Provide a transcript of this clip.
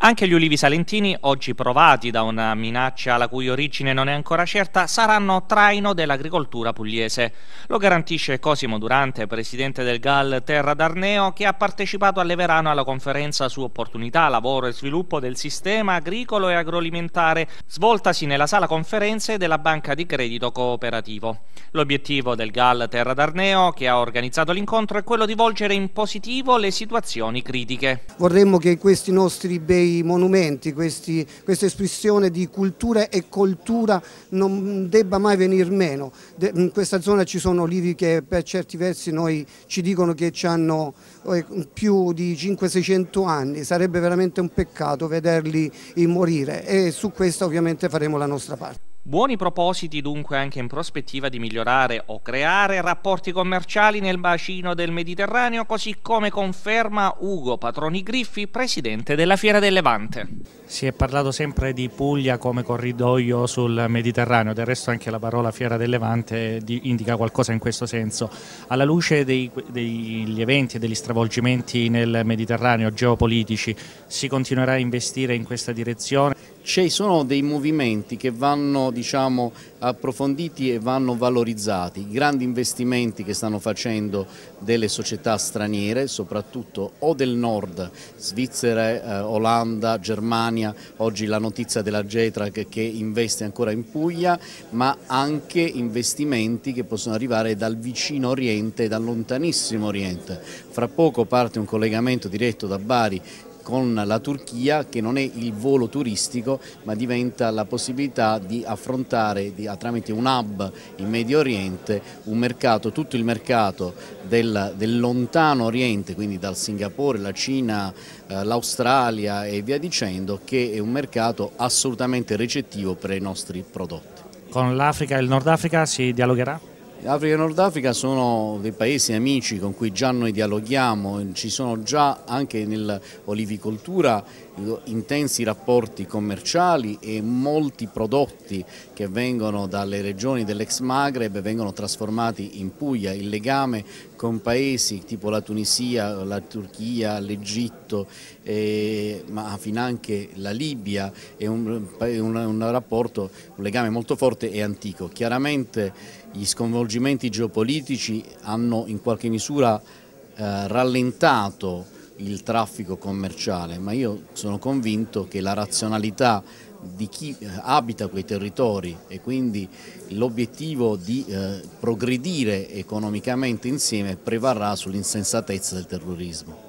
Anche gli ulivi salentini, oggi provati da una minaccia la cui origine non è ancora certa, saranno traino dell'agricoltura pugliese. Lo garantisce Cosimo Durante, presidente del GAL Terra d'Arneo, che ha partecipato a Leverano alla conferenza su opportunità, lavoro e sviluppo del sistema agricolo e agroalimentare, svoltasi nella sala conferenze della Banca di Credito Cooperativo. L'obiettivo del GAL Terra d'Arneo, che ha organizzato l'incontro, è quello di volgere in positivo le situazioni critiche. Vorremmo che questi nostri bei dei monumenti, questi, questa espressione di cultura e coltura non debba mai venir meno. De, in questa zona ci sono olivi che per certi versi noi ci dicono che hanno eh, più di 500-600 anni, sarebbe veramente un peccato vederli morire e su questo ovviamente faremo la nostra parte. Buoni propositi dunque anche in prospettiva di migliorare o creare rapporti commerciali nel bacino del Mediterraneo, così come conferma Ugo Patroni Griffi, presidente della Fiera del Levante. Si è parlato sempre di Puglia come corridoio sul Mediterraneo, del resto anche la parola Fiera del Levante eh, indica qualcosa in questo senso. Alla luce dei, degli eventi e degli stravolgimenti nel Mediterraneo geopolitici, si continuerà a investire in questa direzione? ci sono dei movimenti che vanno diciamo, approfonditi e vanno valorizzati, i grandi investimenti che stanno facendo delle società straniere, soprattutto o del nord, Svizzera, eh, Olanda, Germania, oggi la notizia della Getrac che investe ancora in Puglia, ma anche investimenti che possono arrivare dal vicino Oriente e dal lontanissimo Oriente. Fra poco parte un collegamento diretto da Bari con la Turchia che non è il volo turistico ma diventa la possibilità di affrontare di, tramite un hub in Medio Oriente un mercato, tutto il mercato del, del lontano Oriente, quindi dal Singapore, la Cina, eh, l'Australia e via dicendo, che è un mercato assolutamente recettivo per i nostri prodotti. Con l'Africa e il Nord Africa si dialogherà? L'Africa e Nord Africa sono dei paesi amici con cui già noi dialoghiamo, ci sono già anche nell'olivicoltura intensi rapporti commerciali e molti prodotti che vengono dalle regioni dell'ex Maghreb vengono trasformati in Puglia, il legame con paesi tipo la Tunisia, la Turchia, l'Egitto, eh, ma fino anche la Libia è un, un, un rapporto, un legame molto forte e antico. Chiaramente gli sconvolgimenti svolgimenti geopolitici hanno in qualche misura eh, rallentato il traffico commerciale, ma io sono convinto che la razionalità di chi eh, abita quei territori e quindi l'obiettivo di eh, progredire economicamente insieme prevarrà sull'insensatezza del terrorismo.